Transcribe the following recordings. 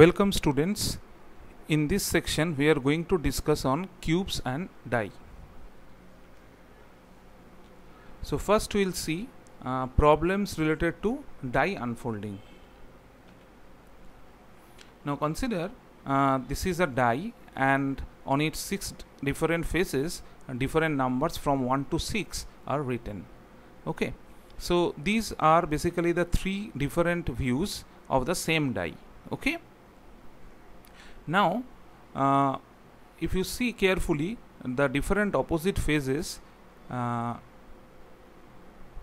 Welcome students. In this section we are going to discuss on cubes and die. So first we will see uh, problems related to die unfolding. Now consider uh, this is a die and on its six different faces different numbers from 1 to 6 are written. Okay. So these are basically the three different views of the same die. Okay now, uh, if you see carefully the different opposite phases, uh,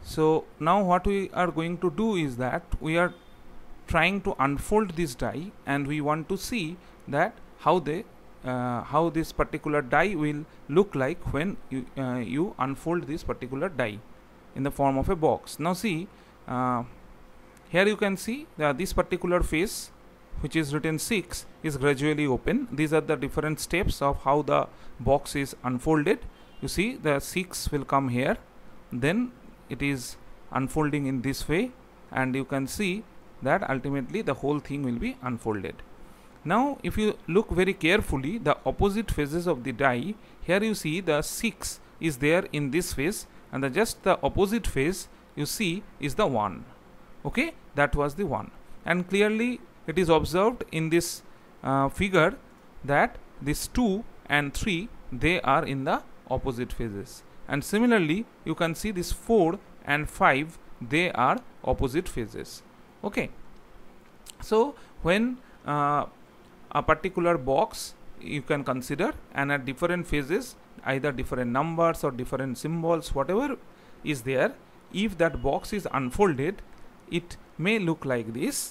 so now what we are going to do is that we are trying to unfold this die and we want to see that how they uh, how this particular die will look like when you, uh, you unfold this particular die in the form of a box. Now see uh, here you can see this particular face which is written 6 is gradually open these are the different steps of how the box is unfolded you see the 6 will come here then it is unfolding in this way and you can see that ultimately the whole thing will be unfolded now if you look very carefully the opposite faces of the die here you see the 6 is there in this face and the just the opposite face you see is the 1 okay that was the 1 and clearly it is observed in this uh, figure that this 2 and 3 they are in the opposite phases and similarly you can see this 4 and 5 they are opposite phases okay so when uh, a particular box you can consider and at different phases either different numbers or different symbols whatever is there if that box is unfolded it may look like this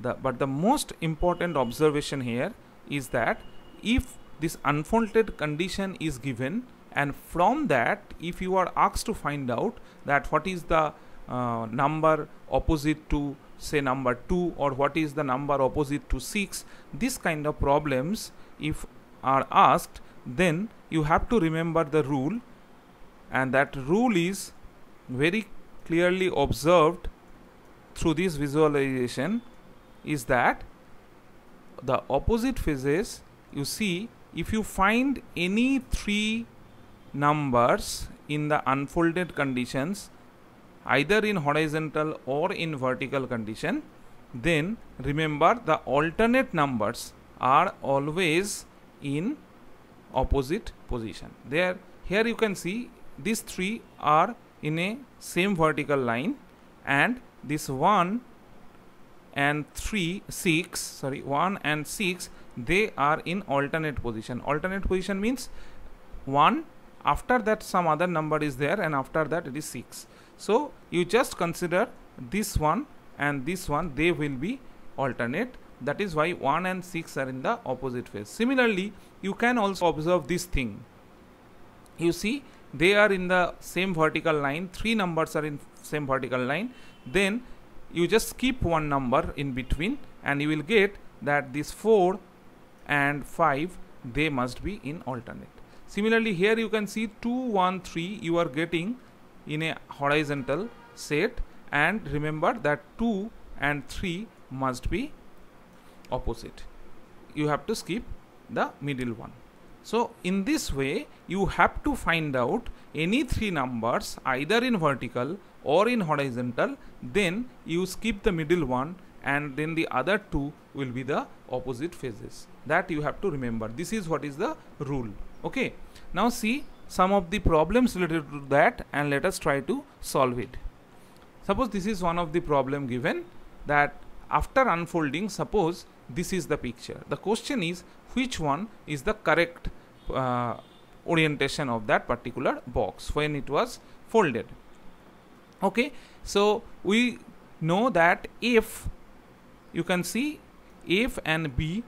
the, but the most important observation here is that if this unfolded condition is given and from that if you are asked to find out that what is the uh, number opposite to say number 2 or what is the number opposite to 6 this kind of problems if are asked then you have to remember the rule and that rule is very clearly observed through this visualization is that the opposite phases you see if you find any three numbers in the unfolded conditions either in horizontal or in vertical condition then remember the alternate numbers are always in opposite position there here you can see these three are in a same vertical line and this one and 3 6 sorry 1 and 6 they are in alternate position alternate position means 1 after that some other number is there and after that it is 6 so you just consider this one and this one they will be alternate that is why 1 and 6 are in the opposite phase similarly you can also observe this thing you see they are in the same vertical line three numbers are in same vertical line then you just keep one number in between and you will get that this 4 and 5 they must be in alternate. Similarly here you can see 2, 1, 3 you are getting in a horizontal set and remember that 2 and 3 must be opposite. You have to skip the middle one. So in this way you have to find out any three numbers either in vertical or in horizontal then you skip the middle one and then the other two will be the opposite phases that you have to remember this is what is the rule okay now see some of the problems related to that and let us try to solve it suppose this is one of the problem given that after unfolding suppose this is the picture the question is which one is the correct uh, orientation of that particular box when it was folded okay so we know that if you can see if and b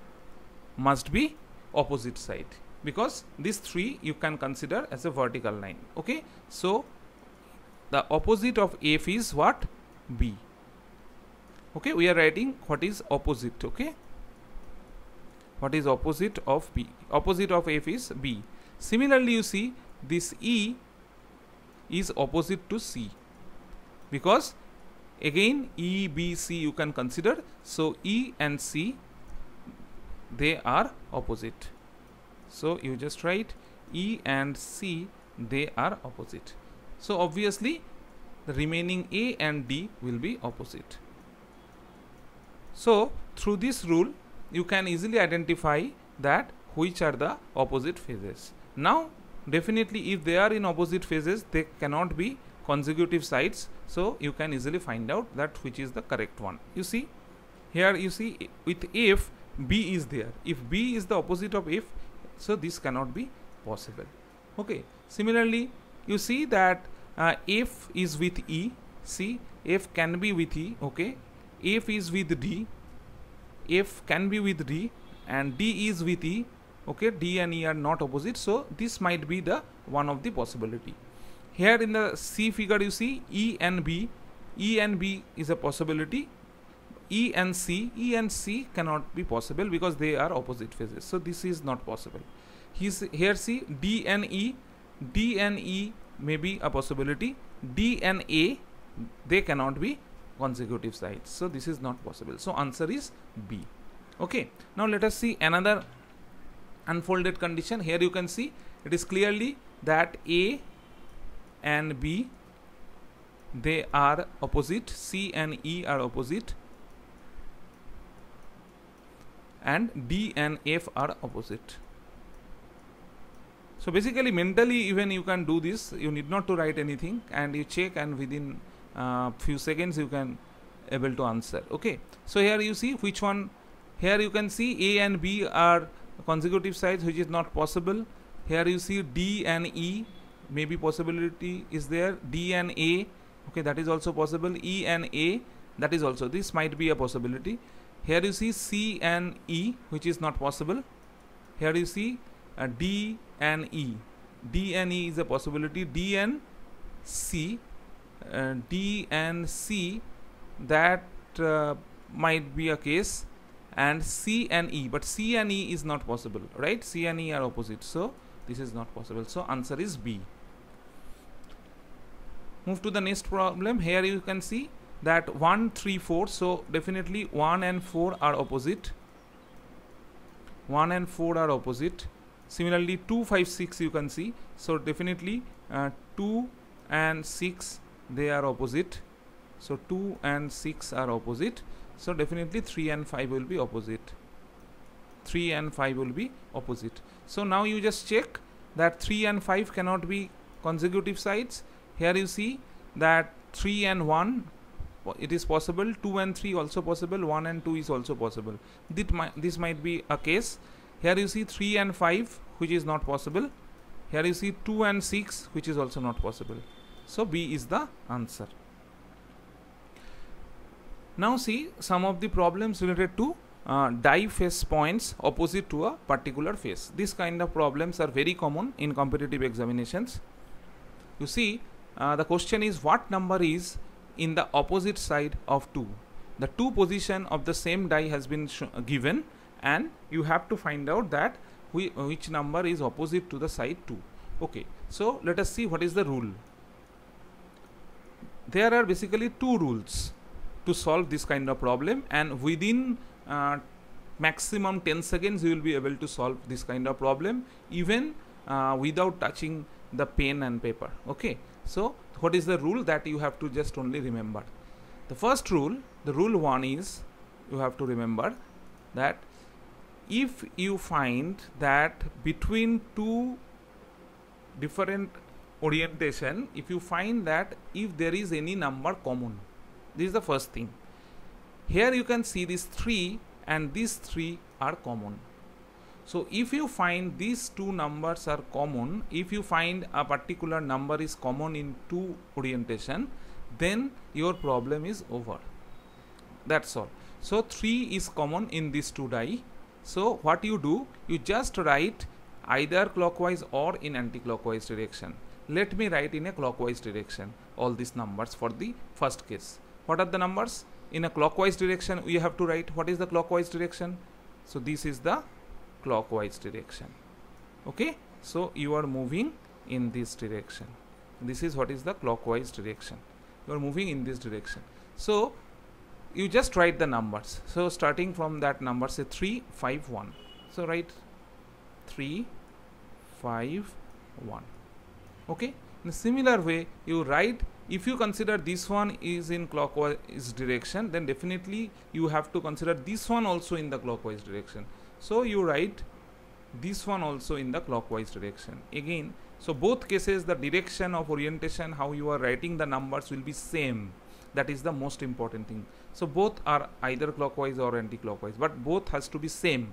must be opposite side because these three you can consider as a vertical line okay so the opposite of f is what b okay we are writing what is opposite okay what is opposite of b opposite of f is b similarly you see this e is opposite to c because again E, B, C you can consider. So E and C they are opposite. So you just write E and C they are opposite. So obviously the remaining A and D will be opposite. So through this rule you can easily identify that which are the opposite phases. Now definitely if they are in opposite phases they cannot be consecutive sides, so you can easily find out that which is the correct one you see here you see with if b is there if b is the opposite of if so this cannot be possible okay similarly you see that uh, f is with e see f can be with e okay f is with d f can be with d and d is with e okay d and e are not opposite so this might be the one of the possibility here in the C figure you see E and B E and B is a possibility E and C E and C cannot be possible because they are opposite phases so this is not possible He's, here see D and E D and E may be a possibility D and A they cannot be consecutive sides so this is not possible so answer is B okay now let us see another unfolded condition here you can see it is clearly that A and B they are opposite C and E are opposite and D and F are opposite so basically mentally even you can do this you need not to write anything and you check and within uh, few seconds you can able to answer okay so here you see which one here you can see A and B are consecutive sides which is not possible here you see D and E maybe possibility is there D and A okay that is also possible E and A that is also this might be a possibility here you see C and E which is not possible here you see uh, D and E D and E is a possibility D and C uh, D and C that uh, might be a case and C and E but C and E is not possible right C and E are opposite so this is not possible so answer is B move to the next problem here you can see that 1 3 4 so definitely 1 and 4 are opposite 1 and 4 are opposite similarly 2 5 6 you can see so definitely uh, 2 and 6 they are opposite so 2 and 6 are opposite so definitely 3 and 5 will be opposite 3 and 5 will be opposite so now you just check that 3 and 5 cannot be consecutive sides here you see that 3 and 1 it is possible 2 and 3 also possible 1 and 2 is also possible this might, this might be a case here you see 3 and 5 which is not possible here you see 2 and 6 which is also not possible so B is the answer now see some of the problems related to uh, die face points opposite to a particular face. This kind of problems are very common in competitive examinations. You see uh, the question is what number is in the opposite side of 2 the two position of the same die has been uh, given and you have to find out that whi uh, which number is opposite to the side 2 okay so let us see what is the rule there are basically two rules to solve this kind of problem and within uh, maximum 10 seconds you will be able to solve this kind of problem even uh, without touching the pen and paper okay so what is the rule that you have to just only remember? The first rule, the rule one is you have to remember that if you find that between two different orientation if you find that if there is any number common this is the first thing here you can see these three and these three are common so if you find these two numbers are common, if you find a particular number is common in two orientation, then your problem is over. That's all. So 3 is common in these two die. So what you do, you just write either clockwise or in anti-clockwise direction. Let me write in a clockwise direction all these numbers for the first case. What are the numbers? In a clockwise direction, we have to write what is the clockwise direction. So this is the clockwise direction okay so you are moving in this direction this is what is the clockwise direction you are moving in this direction so you just write the numbers so starting from that number say 3 5 1 so write 3 5 1 okay in a similar way you write if you consider this one is in clockwise direction then definitely you have to consider this one also in the clockwise direction so you write this one also in the clockwise direction. Again, so both cases the direction of orientation how you are writing the numbers will be same. That is the most important thing. So both are either clockwise or anti-clockwise but both has to be same.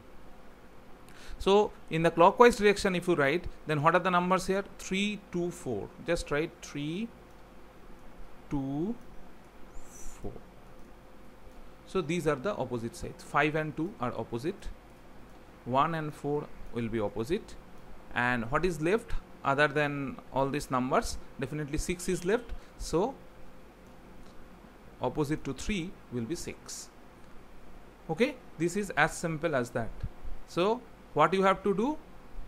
So in the clockwise direction if you write then what are the numbers here? 3, 2, 4. Just write 3, 2, 4. So these are the opposite sides. 5 and 2 are opposite 1 and 4 will be opposite and what is left other than all these numbers definitely 6 is left so opposite to 3 will be 6 okay this is as simple as that so what you have to do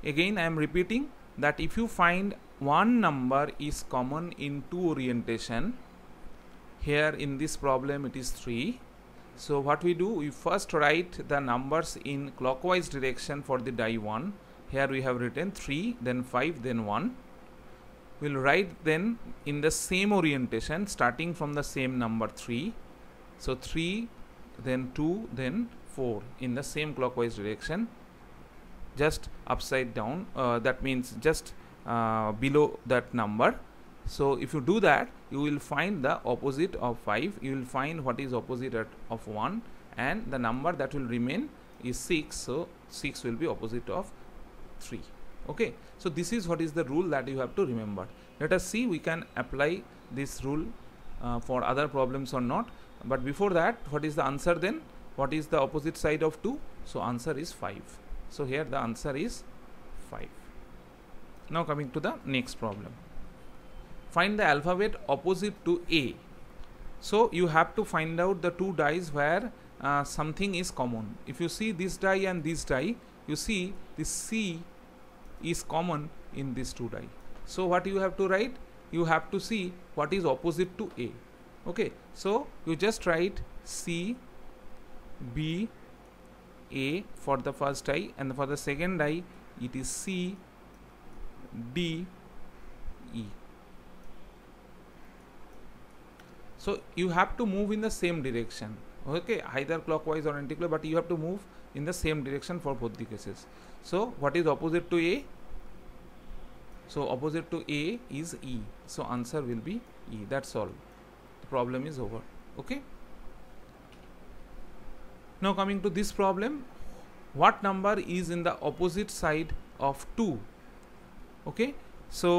again I am repeating that if you find one number is common in two orientation here in this problem it is 3 so what we do, we first write the numbers in clockwise direction for the die 1. Here we have written 3, then 5, then 1. We'll write then in the same orientation starting from the same number 3. So 3, then 2, then 4 in the same clockwise direction. Just upside down, uh, that means just uh, below that number so if you do that you will find the opposite of 5 you will find what is opposite at, of 1 and the number that will remain is 6 so 6 will be opposite of 3 okay so this is what is the rule that you have to remember let us see we can apply this rule uh, for other problems or not but before that what is the answer then what is the opposite side of 2 so answer is 5 so here the answer is 5 now coming to the next problem find the alphabet opposite to A. So you have to find out the two dies where uh, something is common. If you see this die and this die, you see this C is common in these two die. So what you have to write? You have to see what is opposite to A. Okay, so you just write C, B, A for the first die and for the second die it is C, D, E. so you have to move in the same direction okay either clockwise or anticlockwise but you have to move in the same direction for both the cases so what is opposite to a so opposite to a is e so answer will be e that's all the problem is over okay now coming to this problem what number is in the opposite side of 2 okay so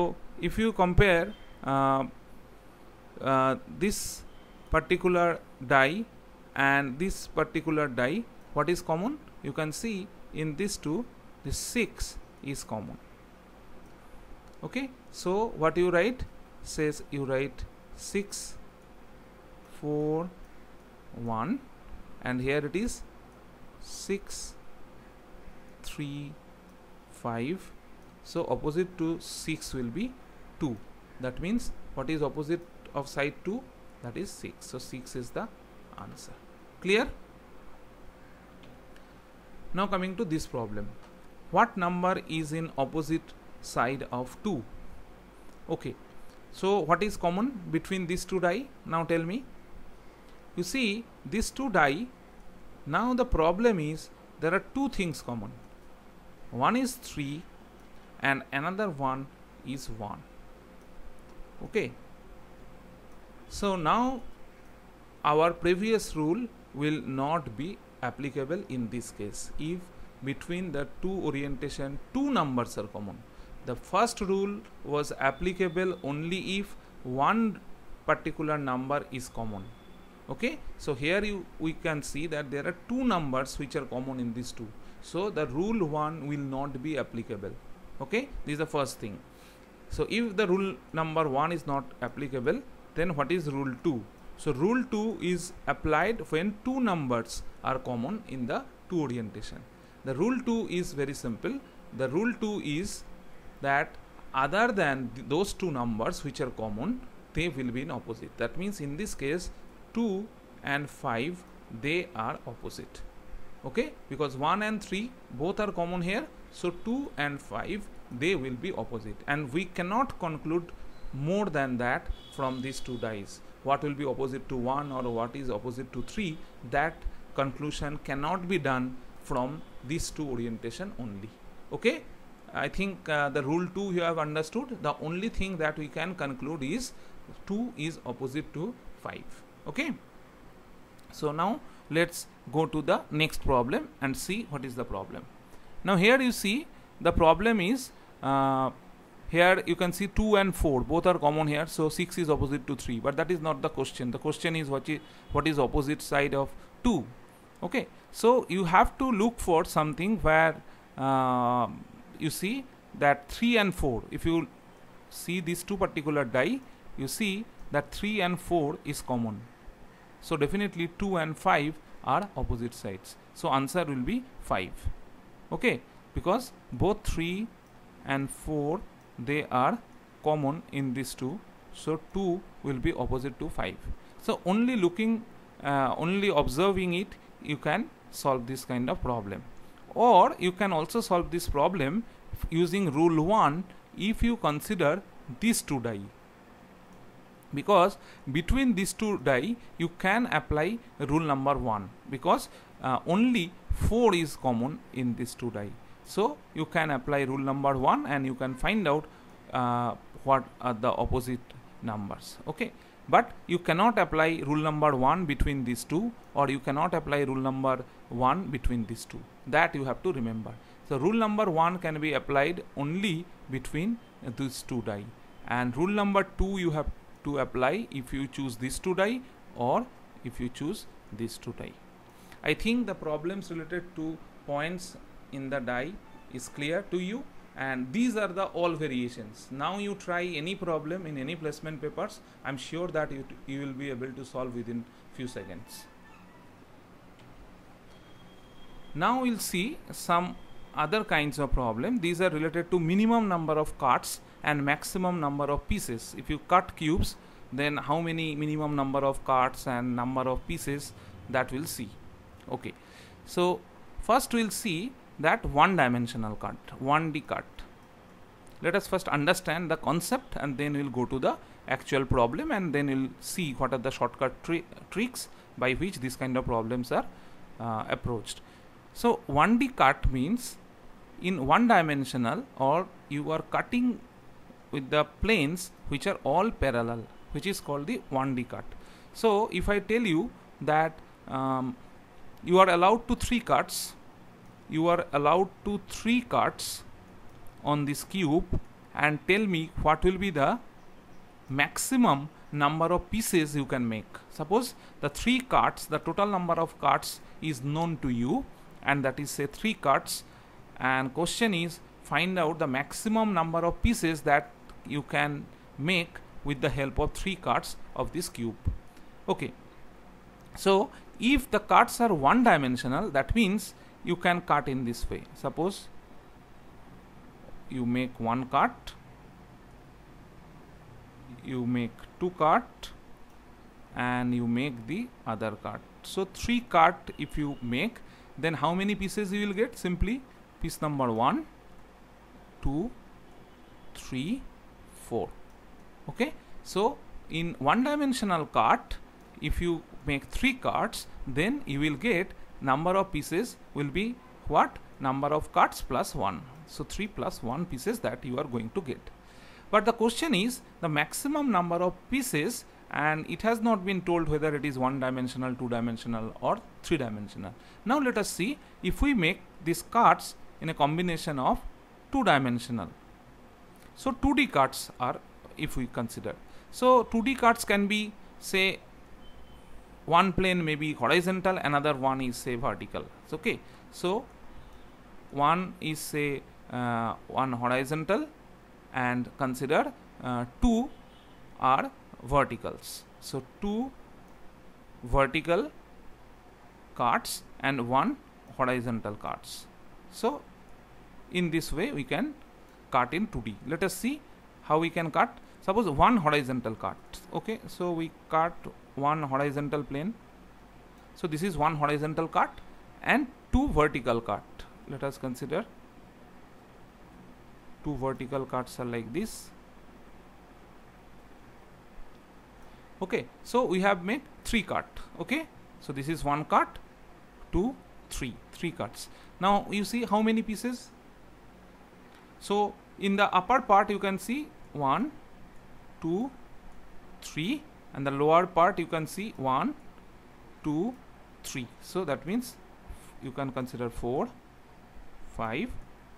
if you compare uh, uh, this particular die and this particular die what is common you can see in these two the 6 is common okay so what you write says you write 6 4 1 and here it is 6 3 5 so opposite to 6 will be 2 that means what is opposite of side 2 that is 6 so 6 is the answer clear now coming to this problem what number is in opposite side of 2 okay so what is common between these two die now tell me you see these two die now the problem is there are two things common one is 3 and another one is 1 okay so now our previous rule will not be applicable in this case if between the two orientation two numbers are common. The first rule was applicable only if one particular number is common okay so here you we can see that there are two numbers which are common in these two so the rule one will not be applicable okay this is the first thing so if the rule number one is not applicable then what is rule 2 so rule 2 is applied when two numbers are common in the two orientation the rule 2 is very simple the rule 2 is that other than th those two numbers which are common they will be in opposite that means in this case 2 and 5 they are opposite okay because 1 and 3 both are common here so 2 and 5 they will be opposite and we cannot conclude more than that from these two dies what will be opposite to 1 or what is opposite to 3 that conclusion cannot be done from these two orientation only okay i think uh, the rule 2 you have understood the only thing that we can conclude is 2 is opposite to 5 okay so now let's go to the next problem and see what is the problem now here you see the problem is uh, here you can see 2 and 4 both are common here so 6 is opposite to 3 but that is not the question the question is what is what is opposite side of 2 okay so you have to look for something where uh, you see that 3 and 4 if you see these two particular die you see that 3 and 4 is common so definitely 2 and 5 are opposite sides so answer will be 5 okay because both 3 and 4 they are common in these two so 2 will be opposite to 5 so only looking uh, only observing it you can solve this kind of problem or you can also solve this problem using rule 1 if you consider these two die because between these two die you can apply rule number 1 because uh, only 4 is common in these two die so you can apply rule number one and you can find out uh, what are the opposite numbers. Okay. But you cannot apply rule number one between these two or you cannot apply rule number one between these two. That you have to remember. So rule number one can be applied only between these two die and rule number two you have to apply if you choose these two die or if you choose these two die. I think the problems related to points in the die is clear to you and these are the all variations now you try any problem in any placement papers i'm sure that you, you will be able to solve within few seconds now we'll see some other kinds of problem these are related to minimum number of cuts and maximum number of pieces if you cut cubes then how many minimum number of cuts and number of pieces that we'll see okay so first we'll see that one dimensional cut 1d cut let us first understand the concept and then we'll go to the actual problem and then we'll see what are the shortcut tri tricks by which these kind of problems are uh, approached so 1d cut means in one dimensional or you are cutting with the planes which are all parallel which is called the 1d cut so if i tell you that um, you are allowed to three cuts you are allowed to three cuts on this cube and tell me what will be the maximum number of pieces you can make. Suppose the three cuts, the total number of cuts is known to you and that is say three cuts and question is find out the maximum number of pieces that you can make with the help of three cuts of this cube. Okay. So if the cuts are one dimensional that means you can cut in this way suppose you make one cut you make two cut and you make the other cut so three cut if you make then how many pieces you will get simply piece number one two three four okay so in one dimensional cut if you make three cuts then you will get number of pieces will be what number of cards plus 1 so 3 plus 1 pieces that you are going to get but the question is the maximum number of pieces and it has not been told whether it is one dimensional two dimensional or three dimensional now let us see if we make these cards in a combination of two dimensional so 2d cards are if we consider so 2d cards can be say one plane may be horizontal another one is say vertical okay so one is say uh, one horizontal and consider uh, two are verticals so two vertical cards and one horizontal cards so in this way we can cut in 2d let us see how we can cut suppose one horizontal cut okay so we cut one horizontal plane so this is one horizontal cut and two vertical cut let us consider two vertical cuts are like this okay so we have made three cut okay so this is one cut two three three cuts now you see how many pieces so in the upper part you can see one two three and the lower part you can see 1 2 3 so that means you can consider 4 5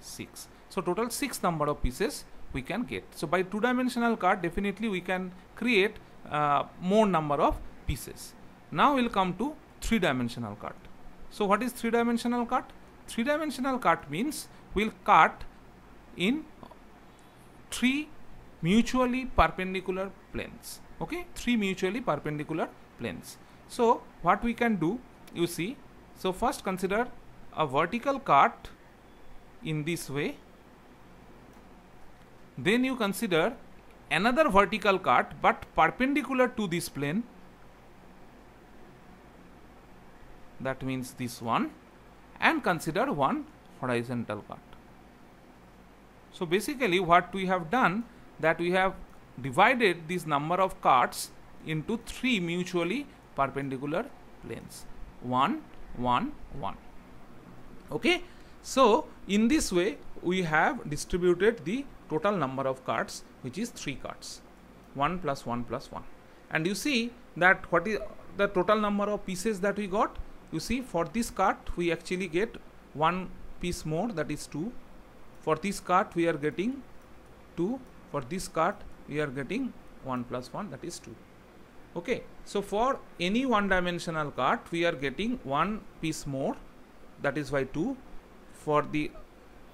6 so total 6 number of pieces we can get so by two dimensional card definitely we can create uh, more number of pieces now we'll come to three dimensional cut so what is three dimensional cut three dimensional cut means we'll cut in three mutually perpendicular planes okay three mutually perpendicular planes so what we can do you see so first consider a vertical cut in this way then you consider another vertical cut but perpendicular to this plane that means this one and consider one horizontal cut so basically what we have done that we have divided this number of cards into three mutually perpendicular planes 1 1 1 okay so in this way we have distributed the total number of cards which is 3 cards 1 plus 1 plus 1 and you see that what is the total number of pieces that we got you see for this card we actually get one piece more that is 2 for this card we are getting 2 for this card we are getting 1 plus 1 that is 2 okay so for any one dimensional cart we are getting one piece more that is why 2 for the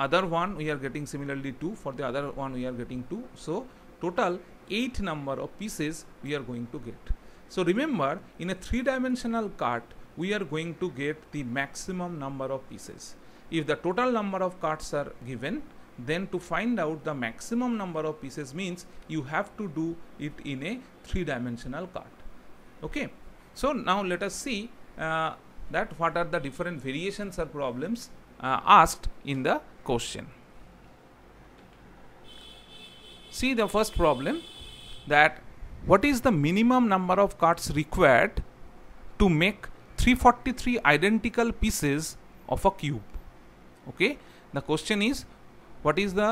other one we are getting similarly 2 for the other one we are getting 2 so total 8 number of pieces we are going to get so remember in a three dimensional cart we are going to get the maximum number of pieces if the total number of carts are given then to find out the maximum number of pieces means you have to do it in a three-dimensional cut okay so now let us see uh, that what are the different variations or problems uh, asked in the question see the first problem that what is the minimum number of cards required to make 343 identical pieces of a cube okay the question is what is the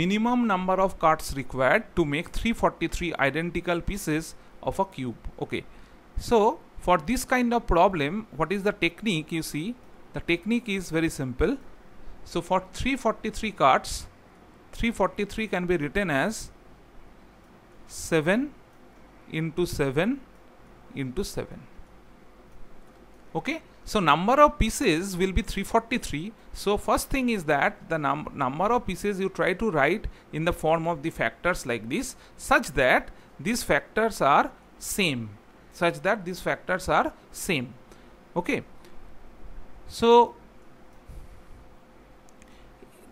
minimum number of cards required to make 343 identical pieces of a cube okay so for this kind of problem what is the technique you see the technique is very simple so for 343 cards 343 can be written as 7 into 7 into 7 okay so number of pieces will be 343. So first thing is that the num number of pieces you try to write in the form of the factors like this such that these factors are same such that these factors are same. Okay. So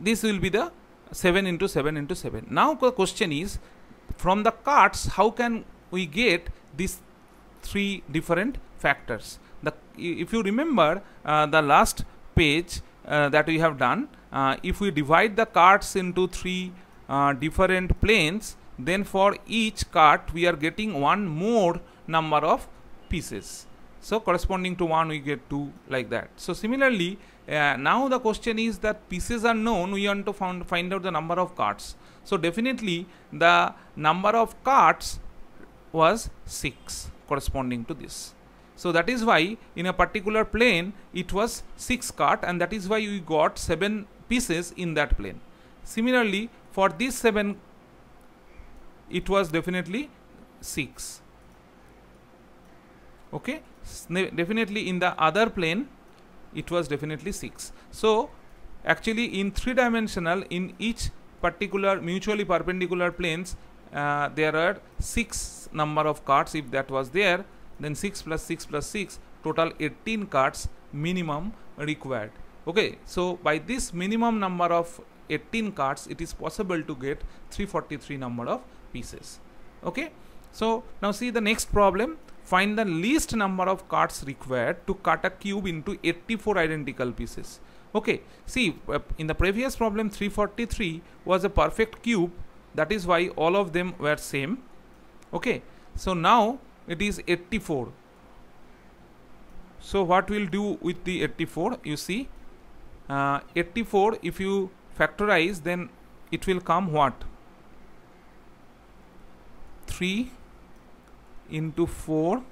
this will be the 7 into 7 into 7. Now the question is from the cards how can we get these three different factors? if you remember uh, the last page uh, that we have done, uh, if we divide the cards into three different planes, then for each card we are getting one more number of pieces. So corresponding to one we get two like that. So similarly, uh, now the question is that pieces are known, we want to found, find out the number of cards. So definitely the number of cards was 6 corresponding to this. So that is why in a particular plane it was 6 cut and that is why we got 7 pieces in that plane. Similarly for this 7 it was definitely 6. Okay, definitely in the other plane it was definitely 6. So actually in 3 dimensional in each particular mutually perpendicular planes uh, there are 6 number of cards if that was there then 6 plus 6 plus 6 total 18 cards minimum required okay so by this minimum number of 18 cards it is possible to get 343 number of pieces okay so now see the next problem find the least number of cards required to cut a cube into 84 identical pieces okay see uh, in the previous problem 343 was a perfect cube that is why all of them were same okay so now it is 84 so what we'll do with the 84 you see uh, 84 if you factorize then it will come what 3 into 4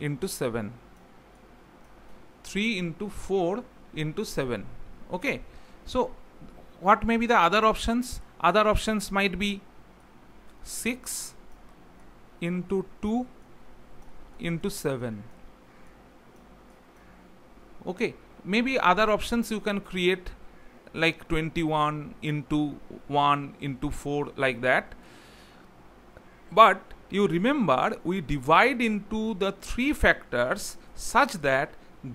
into 7 3 into 4 into 7 okay so what may be the other options other options might be 6 into 2 into 7 okay maybe other options you can create like 21 into 1 into 4 like that but you remember we divide into the three factors such that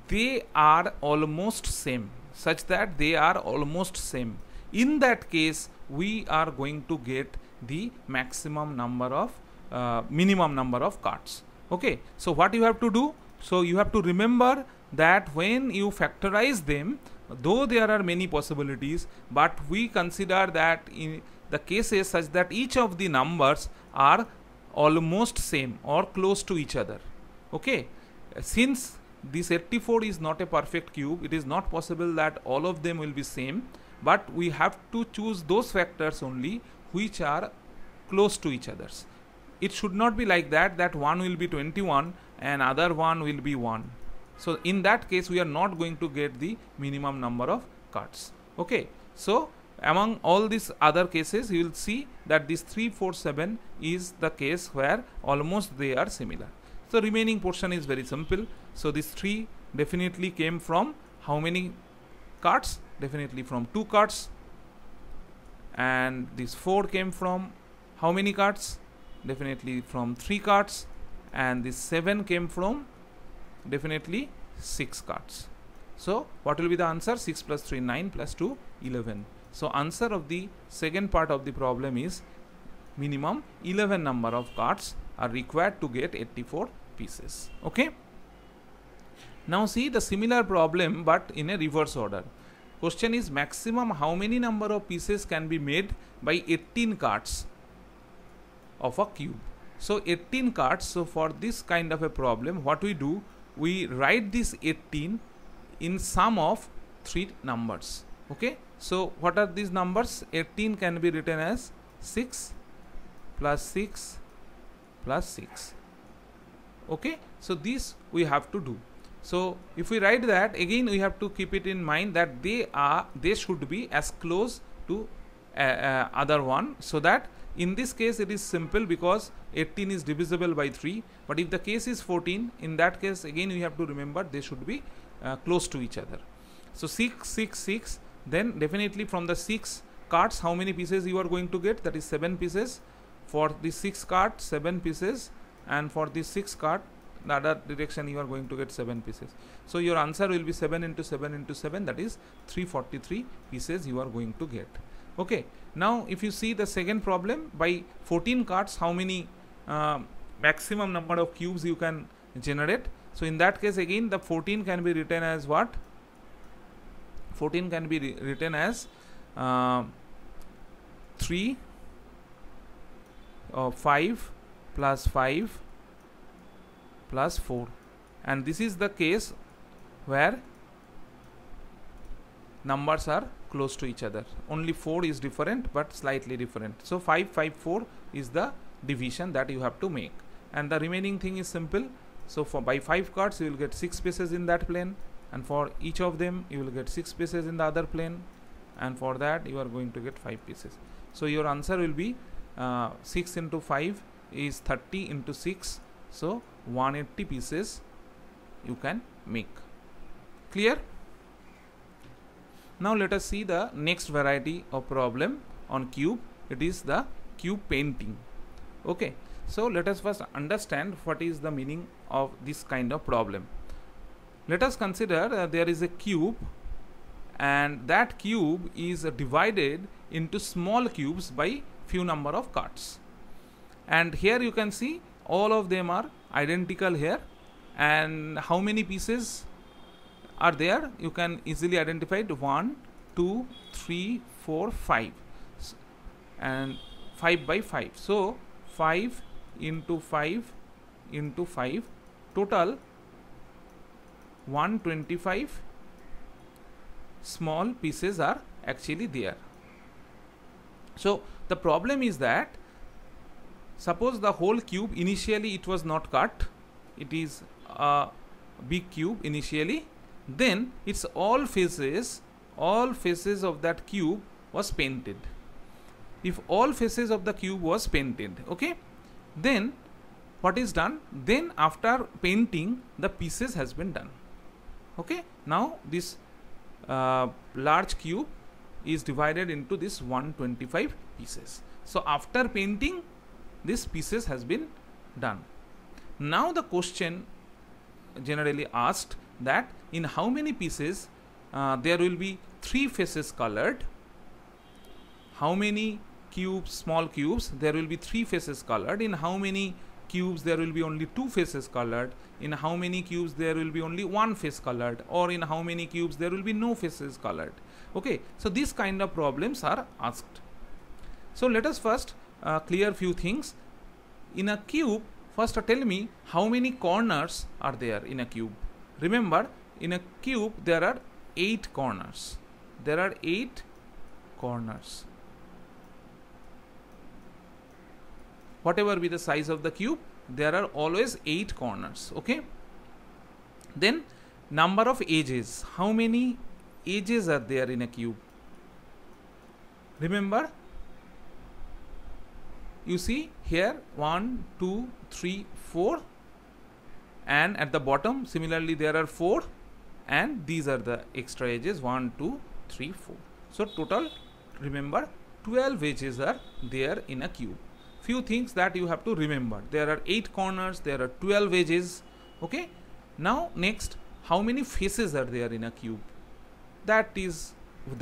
they are almost same such that they are almost same in that case we are going to get the maximum number of uh, minimum number of cards okay so what you have to do so you have to remember that when you factorize them though there are many possibilities but we consider that in the cases such that each of the numbers are almost same or close to each other okay since this 84 is not a perfect cube it is not possible that all of them will be same but we have to choose those factors only which are close to each others it should not be like that that one will be 21 and other one will be 1 so in that case we are not going to get the minimum number of cards okay so among all these other cases you will see that this 347 is the case where almost they are similar so remaining portion is very simple so this 3 definitely came from how many cards definitely from 2 cards and these four came from how many cards definitely from three cards and this seven came from definitely six cards so what will be the answer 6 plus 3 9 plus 2 11 so answer of the second part of the problem is minimum 11 number of cards are required to get 84 pieces okay now see the similar problem but in a reverse order Question is maximum how many number of pieces can be made by 18 cards of a cube. So 18 cards, so for this kind of a problem what we do, we write this 18 in sum of 3 numbers. Okay, so what are these numbers? 18 can be written as 6 plus 6 plus 6. Okay, so this we have to do. So if we write that again we have to keep it in mind that they are they should be as close to uh, uh, other one so that in this case it is simple because 18 is divisible by 3 but if the case is 14 in that case again we have to remember they should be uh, close to each other. So 6 6 6 then definitely from the 6 cards how many pieces you are going to get that is 7 pieces for the 6 card 7 pieces and for the 6 card other direction you are going to get 7 pieces. So your answer will be 7 into 7 into 7 that is 343 pieces you are going to get. Okay. Now if you see the second problem by 14 cards how many uh, maximum number of cubes you can generate. So in that case again the 14 can be written as what? 14 can be written as uh, 3 or 5 plus 5 plus 4 and this is the case where numbers are close to each other only 4 is different but slightly different so 554 is the division that you have to make and the remaining thing is simple so for by 5 cards you will get 6 pieces in that plane and for each of them you will get 6 pieces in the other plane and for that you are going to get 5 pieces so your answer will be uh, 6 into 5 is 30 into 6 so 180 pieces you can make clear now let us see the next variety of problem on cube it is the cube painting okay so let us first understand what is the meaning of this kind of problem let us consider uh, there is a cube and that cube is uh, divided into small cubes by few number of cuts, and here you can see all of them are identical here and how many pieces are there you can easily identify it 1 2 3 4 5 and 5 by 5 so 5 into 5 into 5 total 125 small pieces are actually there so the problem is that suppose the whole cube initially it was not cut it is a big cube initially then its all faces all faces of that cube was painted if all faces of the cube was painted okay then what is done then after painting the pieces has been done okay now this uh, large cube is divided into this 125 pieces so after painting this pieces has been done. Now the question generally asked that in how many pieces uh, there will be three faces colored, how many cubes, small cubes, there will be three faces colored, in how many cubes there will be only two faces colored, in how many cubes there will be only one face colored or in how many cubes there will be no faces colored. Okay, so these kind of problems are asked. So let us first clear few things. In a cube, first tell me how many corners are there in a cube. Remember, in a cube there are 8 corners. There are 8 corners. Whatever be the size of the cube, there are always 8 corners. Okay. Then number of edges. How many edges are there in a cube? Remember, you see here 1 2 3 4 and at the bottom similarly there are 4 and these are the extra edges 1 2 3 4 so total remember 12 edges are there in a cube few things that you have to remember there are 8 corners there are 12 edges okay now next how many faces are there in a cube that is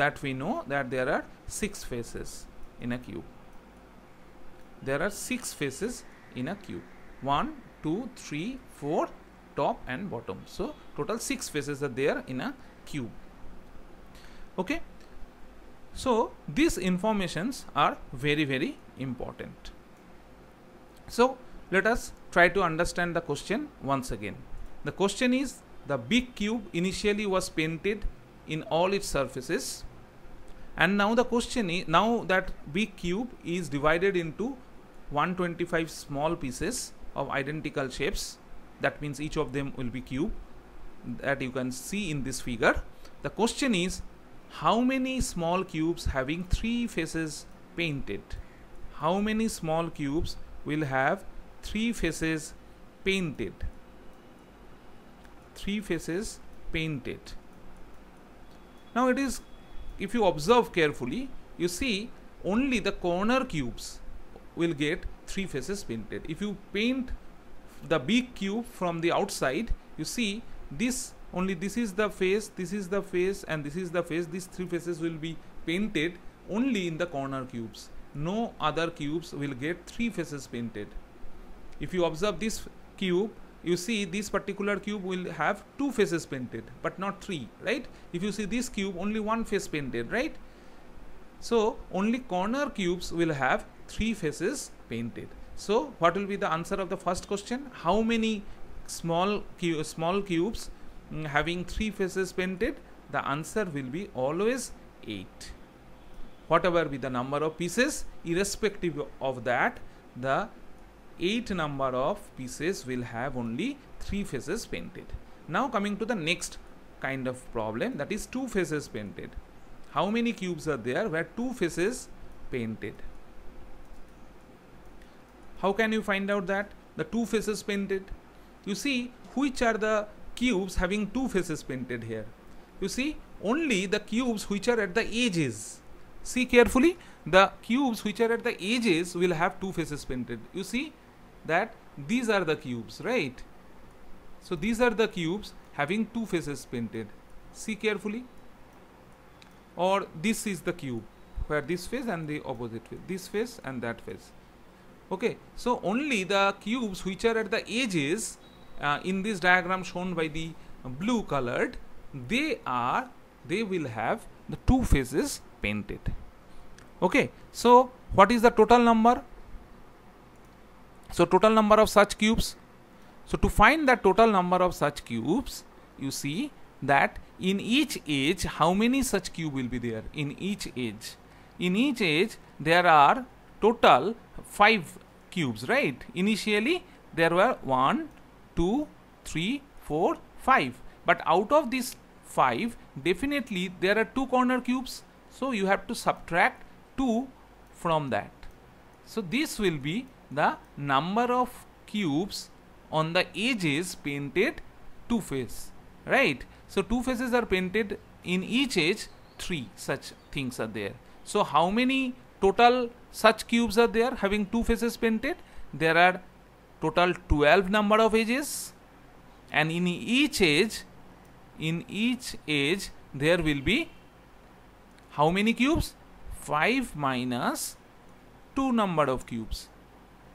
that we know that there are 6 faces in a cube there are six faces in a cube one two three four top and bottom so total six faces are there in a cube okay so these informations are very very important so let us try to understand the question once again the question is the big cube initially was painted in all its surfaces and now the question is now that big cube is divided into 125 small pieces of identical shapes that means each of them will be cube that you can see in this figure the question is how many small cubes having three faces painted how many small cubes will have three faces painted three faces painted now it is if you observe carefully you see only the corner cubes will get three faces painted if you paint the big cube from the outside you see this only this is the face this is the face and this is the face these three faces will be painted only in the corner cubes no other cubes will get three faces painted if you observe this cube you see this particular cube will have two faces painted but not three right if you see this cube only one face painted right so only corner cubes will have three faces painted. So what will be the answer of the first question? How many small small cubes mm, having three faces painted? The answer will be always 8. Whatever be the number of pieces, irrespective of that, the 8 number of pieces will have only 3 faces painted. Now coming to the next kind of problem that is 2 faces painted. How many cubes are there where 2 faces painted? How can you find out that? The two faces painted. You see which are the cubes having two faces painted here. You see only the cubes which are at the edges. See carefully the cubes which are at the edges will have two faces painted. You see that these are the cubes right. So these are the cubes having two faces painted. See carefully or this is the cube where this face and the opposite face, this face and that face okay so only the cubes which are at the edges uh, in this diagram shown by the blue colored they are they will have the two faces painted okay so what is the total number so total number of such cubes so to find the total number of such cubes you see that in each edge how many such cube will be there in each edge in each edge there are total 5 cubes, right? Initially, there were 1, 2, 3, 4, 5. But out of these 5, definitely there are 2 corner cubes. So, you have to subtract 2 from that. So, this will be the number of cubes on the edges painted two face, right? So, two faces are painted in each edge, three such things are there. So, how many total such cubes are there having two faces painted there are total 12 number of edges and in each edge in each edge there will be how many cubes 5 minus 2 number of cubes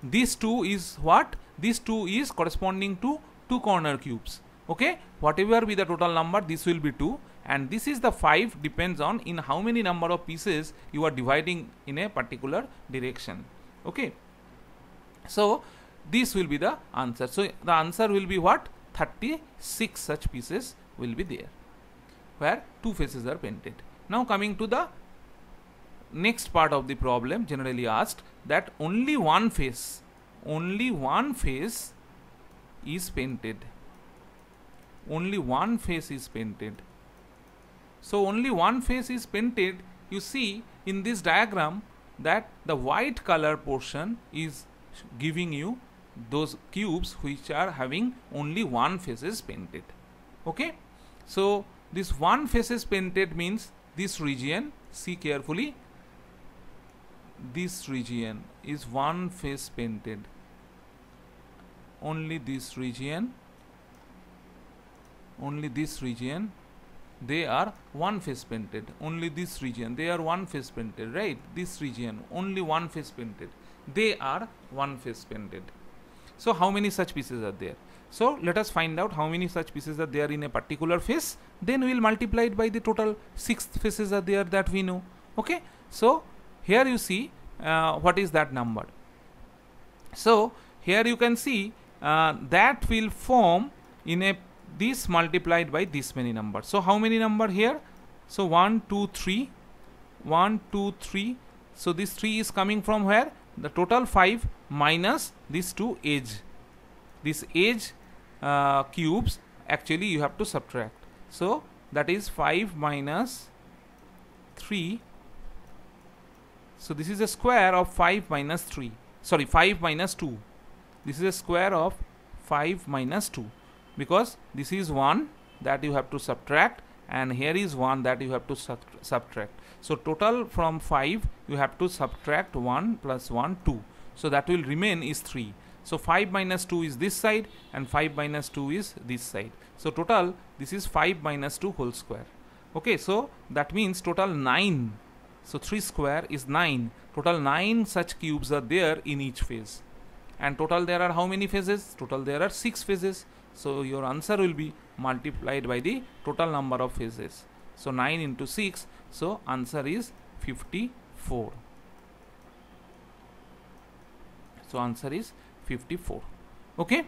this 2 is what this 2 is corresponding to two corner cubes okay whatever be the total number this will be 2 and this is the 5 depends on in how many number of pieces you are dividing in a particular direction okay so this will be the answer so the answer will be what 36 such pieces will be there where two faces are painted now coming to the next part of the problem generally asked that only one face only one face is painted only one face is painted so only one face is painted. You see in this diagram that the white color portion is giving you those cubes which are having only one faces painted. Okay. So this one faces painted means this region, see carefully, this region is one face painted. Only this region, only this region they are one face painted only this region they are one face painted right this region only one face painted they are one face painted so how many such pieces are there so let us find out how many such pieces are there in a particular face then we will multiply it by the total sixth faces are there that we know okay so here you see uh, what is that number so here you can see uh, that will form in a this multiplied by this many number so how many number here so 1 2 3 1 2 3 so this 3 is coming from where the total 5 minus these two edge this edge uh, cubes actually you have to subtract so that is 5 minus 3 so this is a square of 5 minus 3 sorry 5 minus 2 this is a square of 5 minus 2 because this is one that you have to subtract and here is one that you have to subtract so total from 5 you have to subtract 1 plus 1 2 so that will remain is 3 so 5 minus 2 is this side and 5 minus 2 is this side so total this is 5 minus 2 whole square okay so that means total 9 so 3 square is 9 total 9 such cubes are there in each phase and total there are how many phases total there are 6 phases so your answer will be multiplied by the total number of phases. So 9 into 6. So answer is 54. So answer is 54. Okay.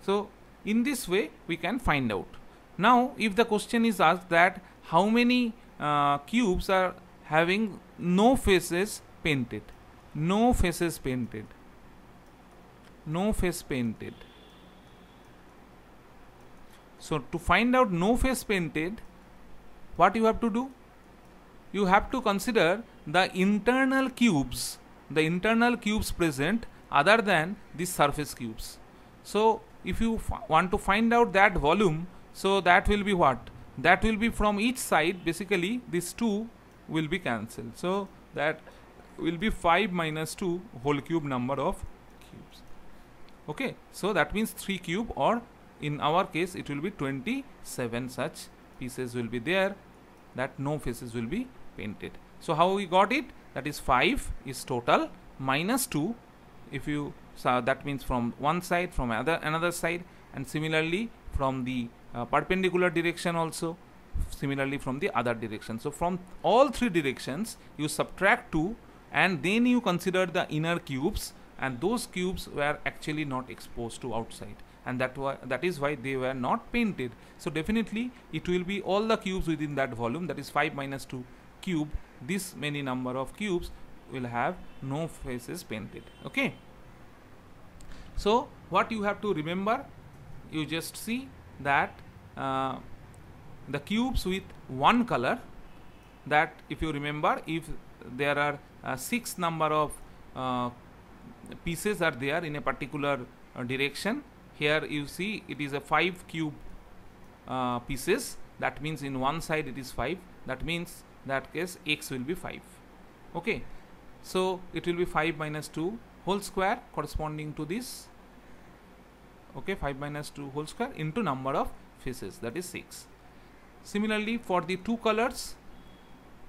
So in this way we can find out. Now if the question is asked that how many uh, cubes are having no faces painted. No faces painted. No face painted so to find out no face painted, what you have to do? You have to consider the internal cubes, the internal cubes present other than the surface cubes. So if you want to find out that volume, so that will be what? That will be from each side basically these two will be cancelled. So that will be 5 minus 2 whole cube number of cubes okay so that means 3 cube or in our case it will be 27 such pieces will be there that no faces will be painted so how we got it that is 5 is total minus 2 if you so that means from one side from other another side and similarly from the uh, perpendicular direction also similarly from the other direction so from all three directions you subtract 2 and then you consider the inner cubes and those cubes were actually not exposed to outside and that why that is why they were not painted so definitely it will be all the cubes within that volume that is 5 minus 2 cube this many number of cubes will have no faces painted okay so what you have to remember you just see that uh, the cubes with one color that if you remember if there are uh, six number of uh, pieces are there in a particular uh, direction here you see it is a 5 cube uh, pieces that means in one side it is 5 that means that case x will be 5 okay so it will be 5 minus 2 whole square corresponding to this okay 5 minus 2 whole square into number of faces that is 6 similarly for the two colors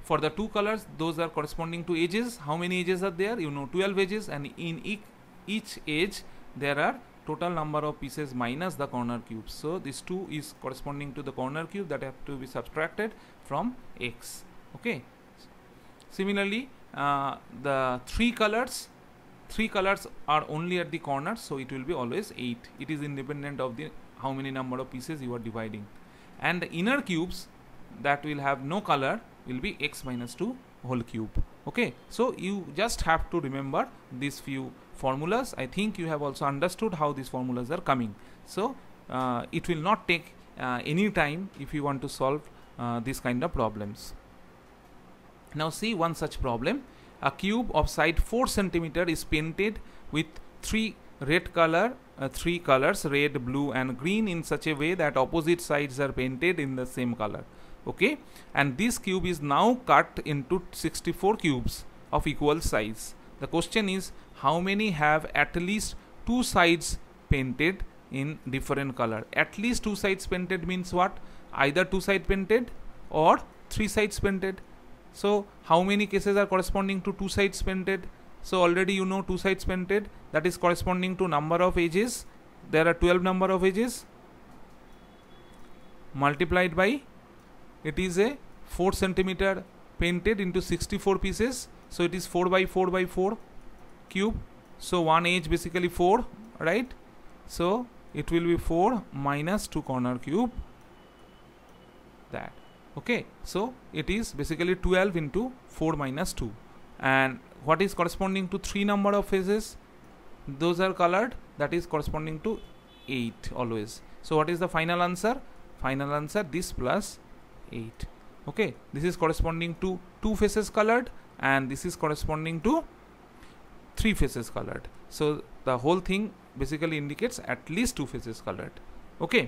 for the two colors those are corresponding to edges how many edges are there you know 12 edges and in each edge there are total number of pieces minus the corner cube so this 2 is corresponding to the corner cube that have to be subtracted from x okay similarly uh, the three colors three colors are only at the corners so it will be always 8 it is independent of the how many number of pieces you are dividing and the inner cubes that will have no color will be x minus 2 whole cube okay so you just have to remember these few formulas I think you have also understood how these formulas are coming so uh, it will not take uh, any time if you want to solve uh, these kind of problems now see one such problem a cube of side 4 centimeter is painted with three red color uh, three colors red blue and green in such a way that opposite sides are painted in the same color okay and this cube is now cut into 64 cubes of equal size the question is how many have at least two sides painted in different color at least two sides painted means what either two side painted or three sides painted so how many cases are corresponding to two sides painted so already you know two sides painted that is corresponding to number of edges there are 12 number of edges multiplied by it is a 4 centimeter painted into 64 pieces so it is 4 by 4 by 4 cube so one edge basically 4 right so it will be 4 minus 2 corner cube that okay so it is basically 12 into 4 minus 2 and what is corresponding to 3 number of faces those are colored that is corresponding to 8 always so what is the final answer final answer this plus 8 okay this is corresponding to two faces colored and this is corresponding to three faces colored so the whole thing basically indicates at least two faces colored okay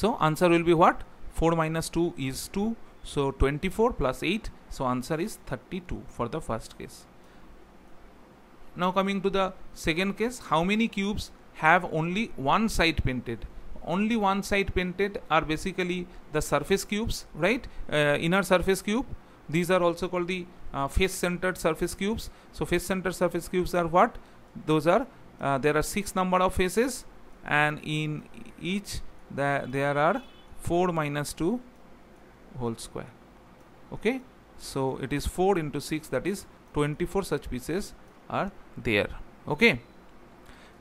so answer will be what 4 minus 2 is 2 so 24 plus 8 so answer is 32 for the first case now coming to the second case how many cubes have only one side painted only one side painted are basically the surface cubes right uh, inner surface cube these are also called the uh, face centered surface cubes so face centered surface cubes are what those are uh, there are six number of faces and in each the, there are 4 minus 2 whole square okay so it is 4 into 6 that is 24 such pieces are there okay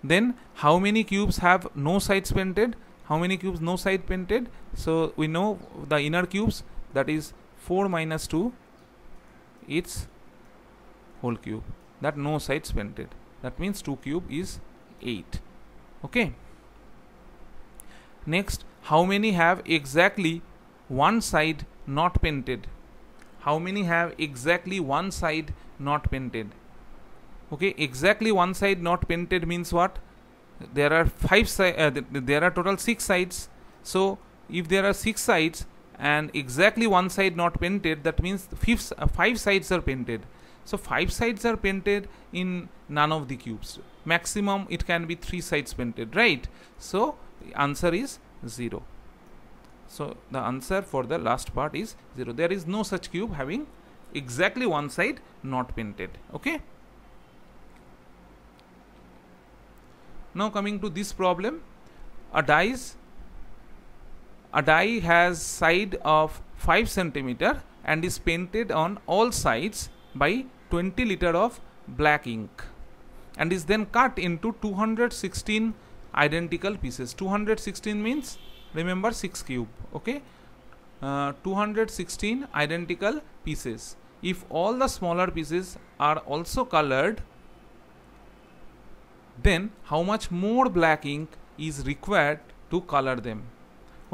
then how many cubes have no sides painted how many cubes no side painted so we know the inner cubes that is 4 minus 2 its whole cube that no sides painted. that means 2 cube is 8 okay next how many have exactly one side not painted how many have exactly one side not painted okay exactly one side not painted means what there are five si- uh, th there are total six sides so if there are six sides and exactly one side not painted that means fifth, uh, five sides are painted so five sides are painted in none of the cubes maximum it can be three sides painted right so answer is zero so the answer for the last part is zero there is no such cube having exactly one side not painted okay now coming to this problem a dice a die has side of 5 cm and is painted on all sides by 20 liter of black ink and is then cut into 216 identical pieces 216 means remember 6 cube okay uh, 216 identical pieces if all the smaller pieces are also colored then how much more black ink is required to color them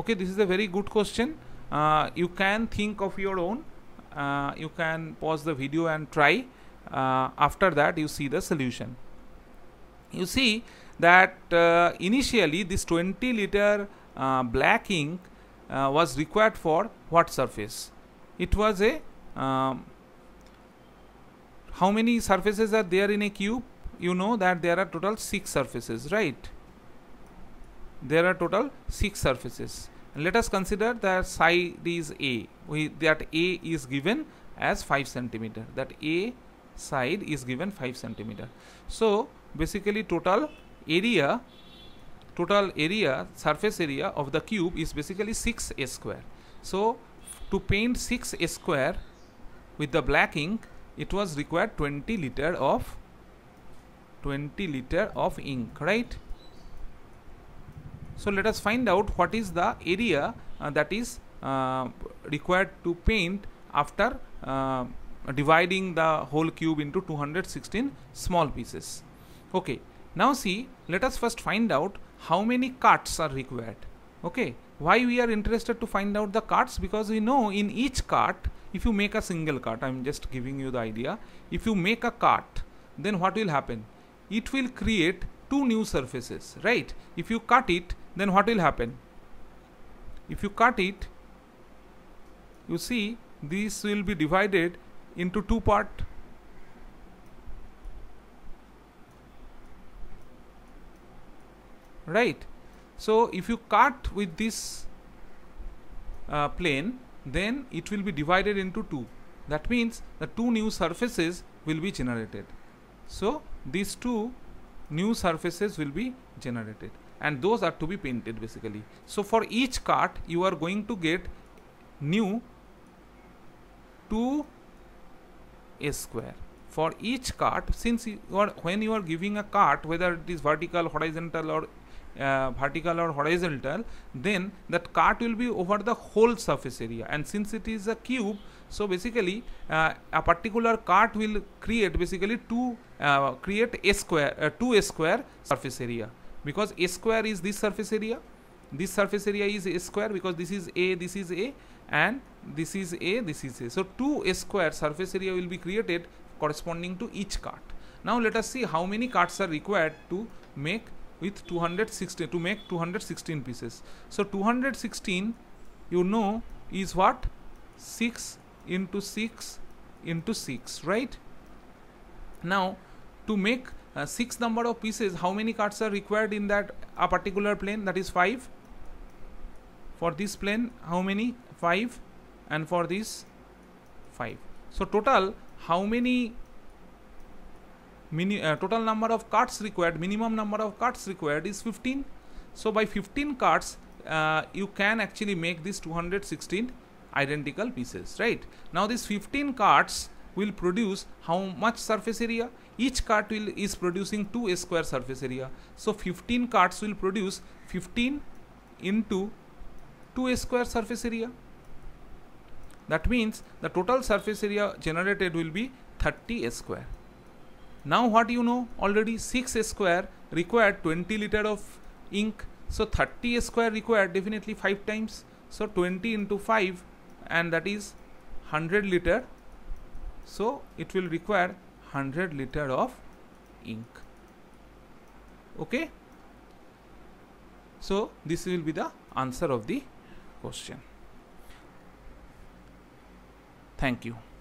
okay this is a very good question uh, you can think of your own uh, you can pause the video and try uh, after that you see the solution you see that uh, initially this 20 liter uh, black ink uh, was required for what surface it was a um, how many surfaces are there in a cube you know that there are total six surfaces right there are total 6 surfaces and let us consider that side is A we, that A is given as 5 centimeter that A side is given 5 centimeter so basically total area total area surface area of the cube is basically 6 a square so to paint 6 a square with the black ink it was required 20 liter of 20 liter of ink right so let us find out what is the area uh, that is uh, required to paint after uh, dividing the whole cube into 216 small pieces. Okay, now see, let us first find out how many cuts are required. Okay, why we are interested to find out the cuts? Because we know in each cut, if you make a single cut, I am just giving you the idea, if you make a cut, then what will happen? It will create two new surfaces, right? If you cut it, then what will happen if you cut it you see this will be divided into two part right so if you cut with this uh, plane then it will be divided into two that means the two new surfaces will be generated so these two new surfaces will be generated and those are to be painted basically so for each cart you are going to get new 2 a square for each cart since you are when you are giving a cart whether it is vertical horizontal or uh, vertical or horizontal then that cart will be over the whole surface area and since it is a cube so basically uh, a particular cart will create basically two uh, create a square uh, 2 a square surface area because a square is this surface area this surface area is a square because this is a this is a and this is a this is a so 2 a square surface area will be created corresponding to each cart now let us see how many carts are required to make with 216 to make 216 pieces so 216 you know is what 6 into 6 into 6 right now to make uh, 6 number of pieces how many cards are required in that a particular plane that is 5 for this plane how many 5 and for this 5 so total how many mini, uh, total number of cards required minimum number of cards required is 15 so by 15 cards uh, you can actually make these 216 identical pieces right now these 15 cards will produce how much surface area each cart will is producing 2 square surface area so 15 carts will produce 15 into 2 square surface area that means the total surface area generated will be 30 square now what you know already 6 square required 20 liter of ink so 30 square required definitely 5 times so 20 into 5 and that is 100 liter so it will require 100 liter of ink okay so this will be the answer of the question thank you